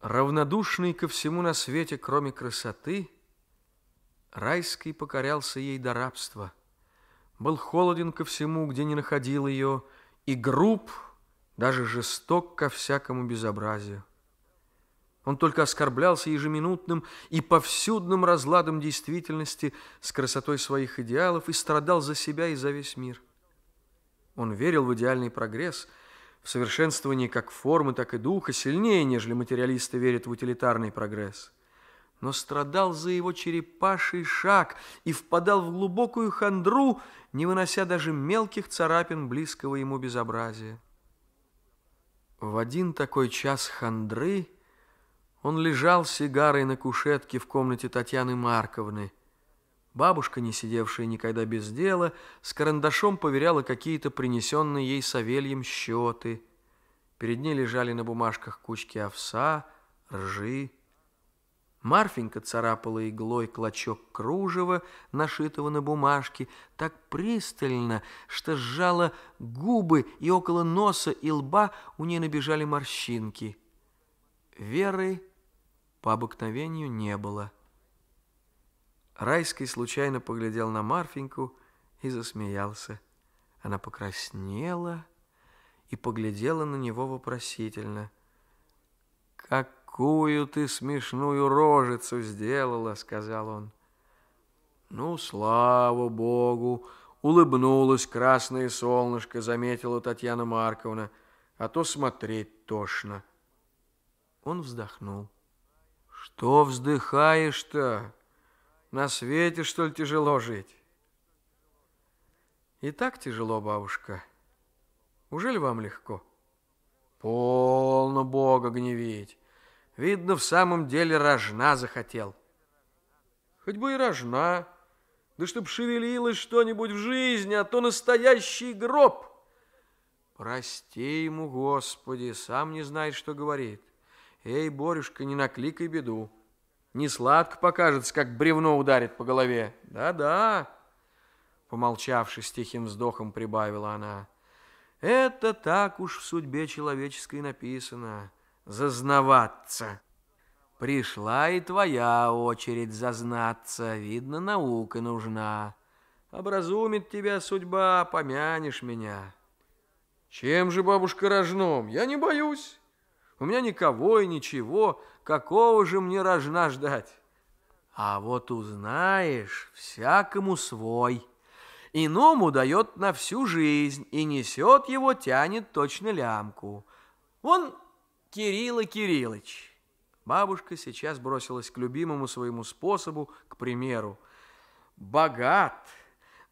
Равнодушный ко всему на свете, кроме красоты, Райский покорялся ей до рабства, был холоден ко всему, где не находил ее, и груб, даже жесток ко всякому безобразию. Он только оскорблялся ежеминутным и повсюдным разладом действительности с красотой своих идеалов и страдал за себя и за весь мир. Он верил в идеальный прогресс – в совершенствовании как формы, так и духа сильнее, нежели материалисты верят в утилитарный прогресс. Но страдал за его черепаший шаг и впадал в глубокую хандру, не вынося даже мелких царапин близкого ему безобразия. В один такой час хандры он лежал сигарой на кушетке в комнате Татьяны Марковны – Бабушка, не сидевшая никогда без дела, с карандашом поверяла какие-то принесенные ей Савельем счеты. Перед ней лежали на бумажках кучки овса, ржи. Марфенька царапала иглой клочок кружева, нашитого на бумажке, так пристально, что сжала губы, и около носа и лба у ней набежали морщинки. Веры по обыкновению не было. Райский случайно поглядел на Марфеньку и засмеялся. Она покраснела и поглядела на него вопросительно. «Какую ты смешную рожицу сделала!» — сказал он. «Ну, слава богу!» — улыбнулась красное солнышко, заметила Татьяна Марковна. «А то смотреть тошно». Он вздохнул. «Что вздыхаешь-то?» На свете, что ли, тяжело жить? И так тяжело, бабушка. Уже ли вам легко? Полно Бога гневить. Видно, в самом деле рожна захотел. Хоть бы и рожна. Да чтоб шевелилось что-нибудь в жизни, а то настоящий гроб. Прости ему, Господи, сам не знает, что говорит. Эй, Борюшка, не накликай беду. Не сладко покажется, как бревно ударит по голове. Да-да, помолчавши с тихим вздохом, прибавила она. Это так уж в судьбе человеческой написано. Зазнаваться. Пришла и твоя очередь зазнаться. Видно, наука нужна. Образумит тебя судьба, помянешь меня. Чем же, бабушка, рожном? Я не боюсь. У меня никого и ничего какого же мне рожна ждать? А вот узнаешь, всякому свой. Иному дает на всю жизнь, и несет его, тянет точно лямку. Вон Кирилла Кириллыч. Бабушка сейчас бросилась к любимому своему способу, к примеру. Богат,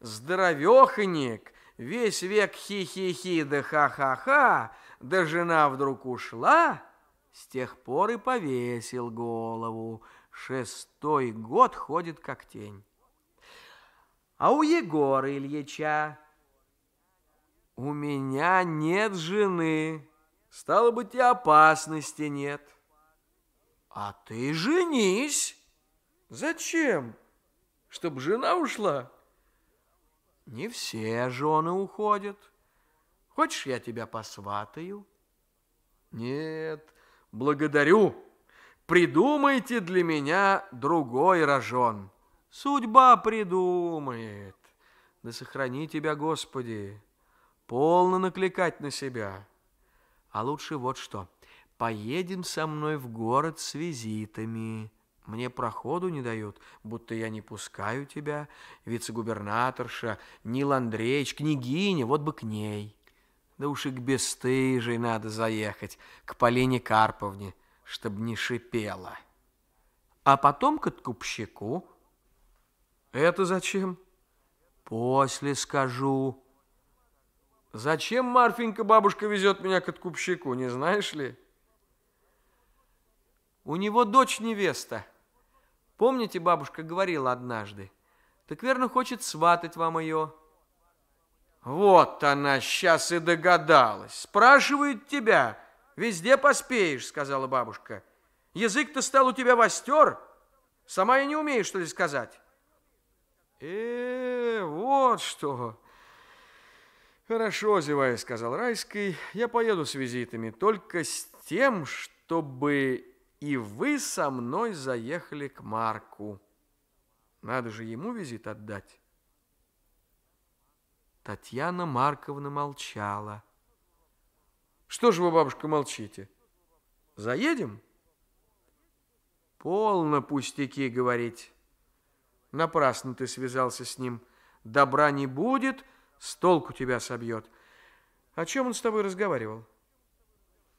здоровехонек, весь век хи-хи-хи да ха-ха-ха, да жена вдруг ушла — с тех пор и повесил голову. Шестой год ходит как тень. А у Егора Ильича у меня нет жены. Стало быть, и опасности нет. А ты женись. Зачем? Чтоб жена ушла? Не все жены уходят. Хочешь, я тебя посватаю? Нет, благодарю. Придумайте для меня другой рожон. Судьба придумает. Да сохрани тебя, Господи. Полно накликать на себя. А лучше вот что. Поедем со мной в город с визитами. Мне проходу не дают, будто я не пускаю тебя. Вице-губернаторша, Нил Андреевич, княгиня, вот бы к ней. Да уж и к бесстыжей надо заехать, к Полине Карповне, чтоб не шипела. А потом к откупщику. Это зачем? После скажу. Зачем Марфенька бабушка везет меня к откупщику, не знаешь ли? У него дочь невеста. Помните, бабушка говорила однажды? Так верно хочет сватать вам ее. Вот она сейчас и догадалась. Спрашивает тебя. Везде поспеешь, сказала бабушка. Язык-то стал у тебя востер. Сама я не умею, что ли, сказать. Э, вот что. Хорошо, зевая, сказал Райский. Я поеду с визитами, только с тем, чтобы и вы со мной заехали к Марку. Надо же ему визит отдать. Татьяна Марковна молчала. «Что же вы, бабушка, молчите? Заедем?» «Полно пустяки говорить. Напрасно ты связался с ним. Добра не будет, с толку тебя собьет. О чем он с тобой разговаривал?»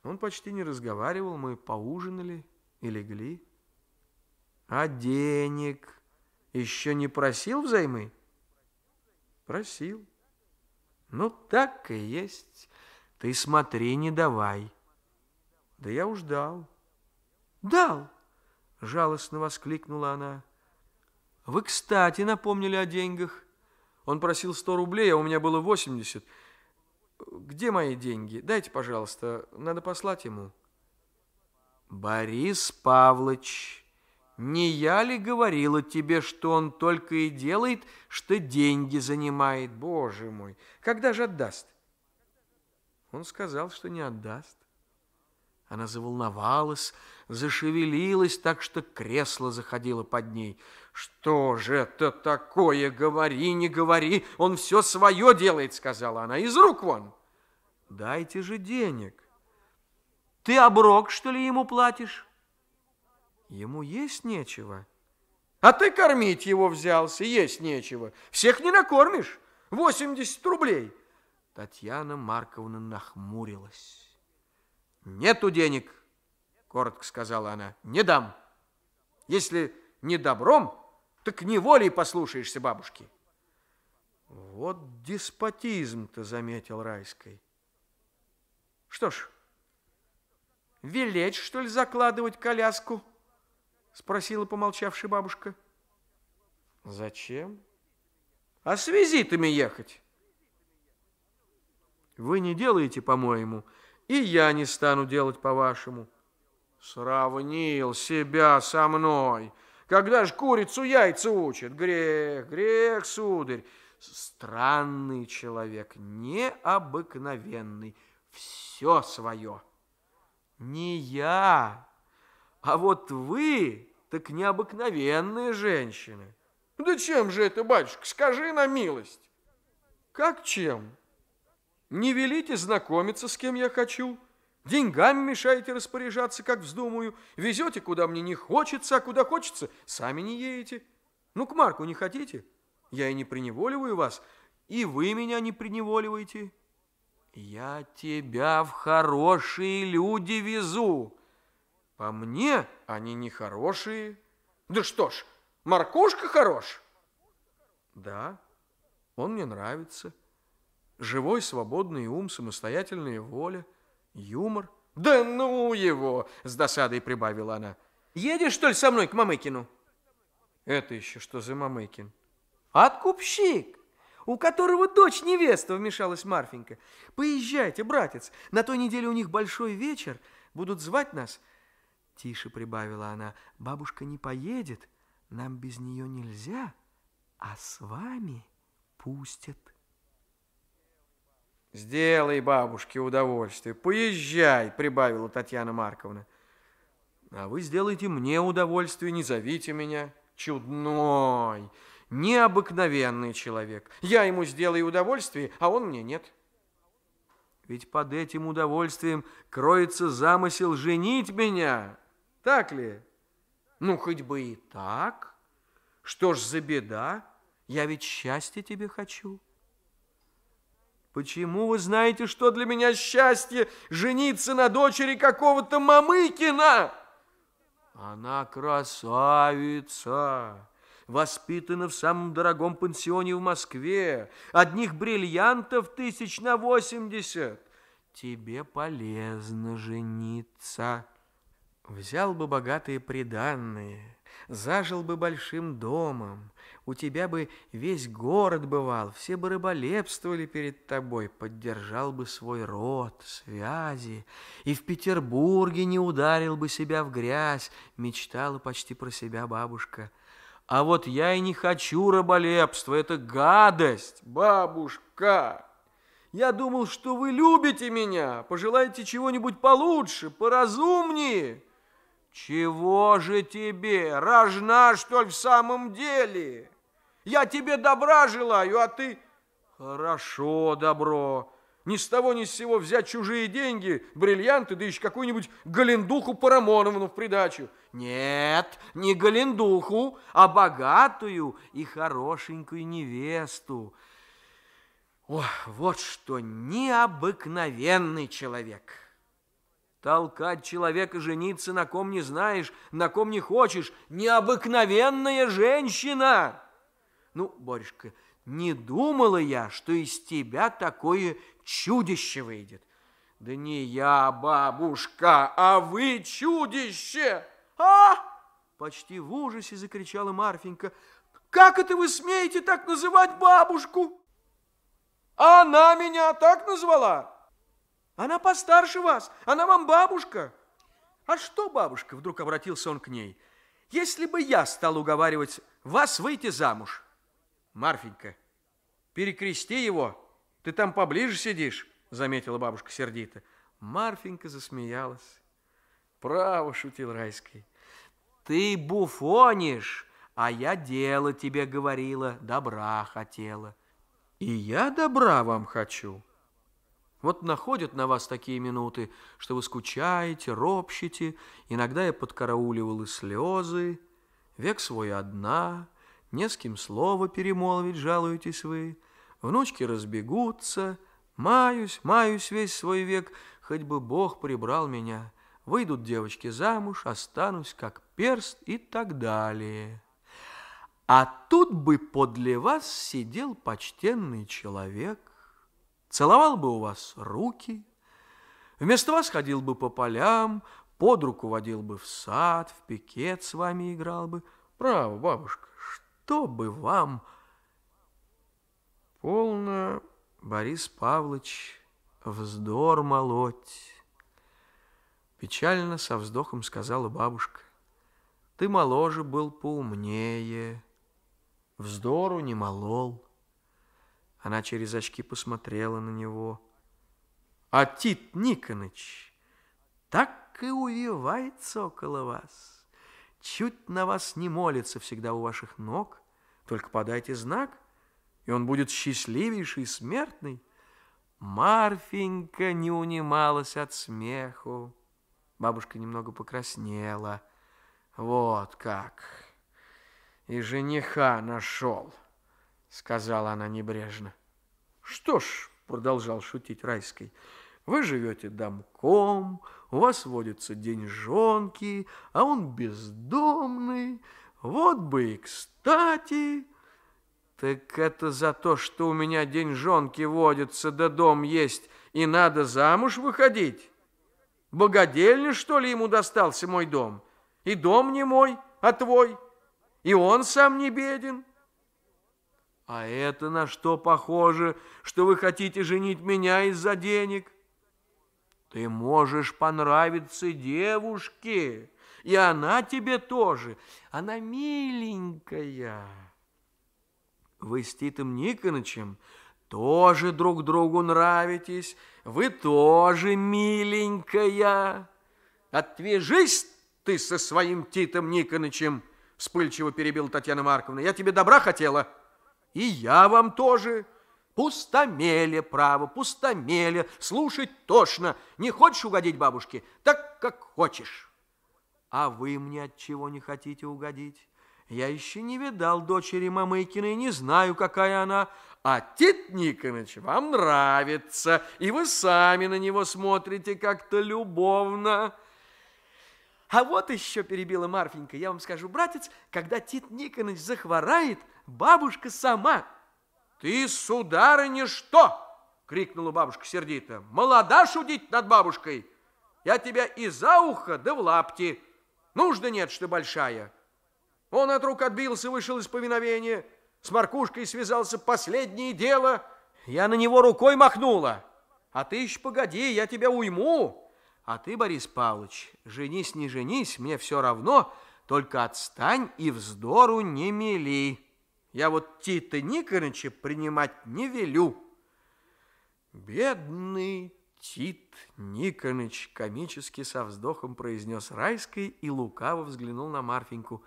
Он почти не разговаривал, мы поужинали и легли. А денег еще не просил взаймы? Просил. Ну, так и есть. Ты смотри, не давай. Да я уж дал. Дал, жалостно воскликнула она. Вы, кстати, напомнили о деньгах. Он просил сто рублей, а у меня было восемьдесят. Где мои деньги? Дайте, пожалуйста, надо послать ему. Борис Павлович... Не я ли говорила тебе, что он только и делает, что деньги занимает? Боже мой, когда же отдаст? Он сказал, что не отдаст. Она заволновалась, зашевелилась так, что кресло заходило под ней. «Что же это такое? Говори, не говори! Он все свое делает!» — сказала она. «Из рук вон!» «Дайте же денег!» «Ты оброк, что ли, ему платишь?» Ему есть нечего. А ты кормить его взялся, есть нечего. Всех не накормишь. 80 рублей. Татьяна Марковна нахмурилась. Нету денег, коротко сказала она. Не дам. Если не добром, так неволей послушаешься бабушки. Вот деспотизм-то, заметил Райской. Что ж, велеть, что ли, закладывать коляску? Спросила помолчавшая бабушка. Зачем? А с визитами ехать? Вы не делаете, по-моему, и я не стану делать по-вашему. Сравнил себя со мной. Когда ж курицу яйца учат? Грех, грех, сударь. Странный человек, необыкновенный, все свое. Не я а вот вы так необыкновенные женщины. Да чем же это, батюшка, скажи на милость. Как чем? Не велите знакомиться, с кем я хочу. Деньгами мешаете распоряжаться, как вздумаю. Везете, куда мне не хочется, а куда хочется, сами не едете. Ну, к Марку не хотите? Я и не преневоливаю вас, и вы меня не преневоливаете. Я тебя в хорошие люди везу. По а мне они не хорошие. Да что ж, моркушка хорош. Да, он мне нравится. Живой, свободный ум, самостоятельная воля, юмор. Да ну его, с досадой прибавила она. Едешь, что ли, со мной к Мамыкину? Это еще что за Мамыкин? Откупщик, у которого дочь невеста, вмешалась Марфенька. Поезжайте, братец, на той неделе у них большой вечер, будут звать нас – Тише прибавила она, бабушка не поедет, нам без нее нельзя, а с вами пустят. Сделай бабушке удовольствие, поезжай, прибавила Татьяна Марковна. А вы сделайте мне удовольствие, не зовите меня. Чудной, необыкновенный человек. Я ему сделаю удовольствие, а он мне нет. Ведь под этим удовольствием кроется замысел женить меня. Так ли? Ну, хоть бы и так. Что ж за беда? Я ведь счастье тебе хочу. Почему вы знаете, что для меня счастье жениться на дочери какого-то Мамыкина? Она красавица, воспитана в самом дорогом пансионе в Москве, одних бриллиантов тысяч на восемьдесят. Тебе полезно жениться. Взял бы богатые приданные, зажил бы большим домом, у тебя бы весь город бывал, все бы рыболепствовали перед тобой, поддержал бы свой род, связи, и в Петербурге не ударил бы себя в грязь, мечтала почти про себя бабушка. А вот я и не хочу рыболепства, это гадость, бабушка!» Я думал, что вы любите меня, пожелаете чего-нибудь получше, поразумнее. Чего же тебе? Рожна, что ли, в самом деле? Я тебе добра желаю, а ты... Хорошо, добро. Ни с того ни с сего взять чужие деньги, бриллианты, да еще какую-нибудь Галендуху Парамоновну в придачу. Нет, не Галендуху, а богатую и хорошенькую невесту. О, вот что необыкновенный человек». Толкать человека жениться на ком не знаешь, на ком не хочешь. Необыкновенная женщина! Ну, Борюшка, не думала я, что из тебя такое чудище выйдет. Да не я, бабушка, а вы чудище! А! Почти в ужасе закричала Марфенька. Как это вы смеете так называть бабушку? Она меня так назвала? Она постарше вас, она вам бабушка. А что, бабушка, вдруг обратился он к ней, если бы я стал уговаривать вас выйти замуж? Марфенька, перекрести его, ты там поближе сидишь, заметила бабушка сердито. Марфенька засмеялась. Право, шутил Райский. Ты буфонишь, а я дело тебе говорила, добра хотела. И я добра вам хочу. Вот находят на вас такие минуты, что вы скучаете, ропщите. Иногда я подкарауливал и слезы. Век свой одна, не с кем слово перемолвить, жалуетесь вы. Внучки разбегутся. Маюсь, маюсь весь свой век, хоть бы Бог прибрал меня. Выйдут девочки замуж, останусь как перст и так далее. А тут бы подле вас сидел почтенный человек, целовал бы у вас руки, вместо вас ходил бы по полям, под руку водил бы в сад, в пикет с вами играл бы. Право, бабушка, что бы вам... Полно, Борис Павлович, вздор молоть. Печально со вздохом сказала бабушка. Ты моложе был поумнее, вздору не молол. Она через очки посмотрела на него. А Тит Никоныч так и увивается около вас. Чуть на вас не молится всегда у ваших ног. Только подайте знак, и он будет счастливейший смертный. Марфенька не унималась от смеху. Бабушка немного покраснела. Вот как. И жениха нашел сказала она небрежно. Что ж, продолжал шутить Райский, вы живете домком, у вас водятся деньжонки, а он бездомный. Вот бы и кстати. Так это за то, что у меня деньжонки водятся, да дом есть, и надо замуж выходить. Богодельня, что ли, ему достался мой дом? И дом не мой, а твой. И он сам не беден. А это на что похоже, что вы хотите женить меня из-за денег? Ты можешь понравиться девушке, и она тебе тоже. Она миленькая. Вы с Титом Никонычем тоже друг другу нравитесь. Вы тоже миленькая. Отвяжись ты со своим Титом Никонычем, вспыльчиво перебил Татьяна Марковна. Я тебе добра хотела. — и я вам тоже. Пустомеле, право, пустомеле, слушать тошно. Не хочешь угодить бабушке? Так, как хочешь. А вы мне от чего не хотите угодить? Я еще не видал дочери Мамыкиной, не знаю, какая она. А Тит Никоныч вам нравится, и вы сами на него смотрите как-то любовно. А вот еще перебила Марфенька, я вам скажу, братец, когда Тит Никоныч захворает, бабушка сама. Ты, сударыня, что? Крикнула бабушка сердито. Молода шутить над бабушкой. Я тебя и за ухо, да в лапти. Нужды нет, что большая. Он от рук отбился, вышел из повиновения. С моркушкой связался последнее дело. Я на него рукой махнула. А ты еще погоди, я тебя уйму. А ты, Борис Павлович, женись, не женись, мне все равно, только отстань и вздору не мели. Я вот Тита Никоныча принимать не велю. Бедный Тит Никоныч комически со вздохом произнес Райской и лукаво взглянул на Марфеньку.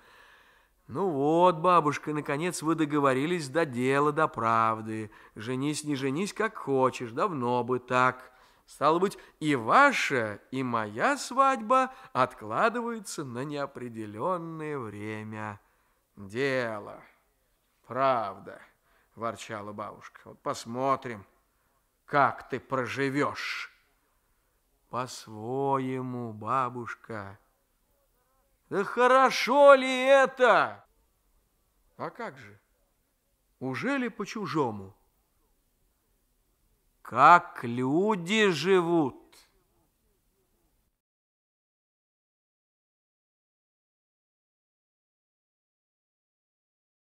Ну вот, бабушка, наконец вы договорились до дела, до правды. Женись, не женись, как хочешь, давно бы так. Стало быть, и ваша, и моя свадьба откладываются на неопределенное время. Дело. Правда, ворчала бабушка. Вот посмотрим, как ты проживешь. По-своему, бабушка. Да хорошо ли это? А как же? Уже ли по-чужому? Как люди живут?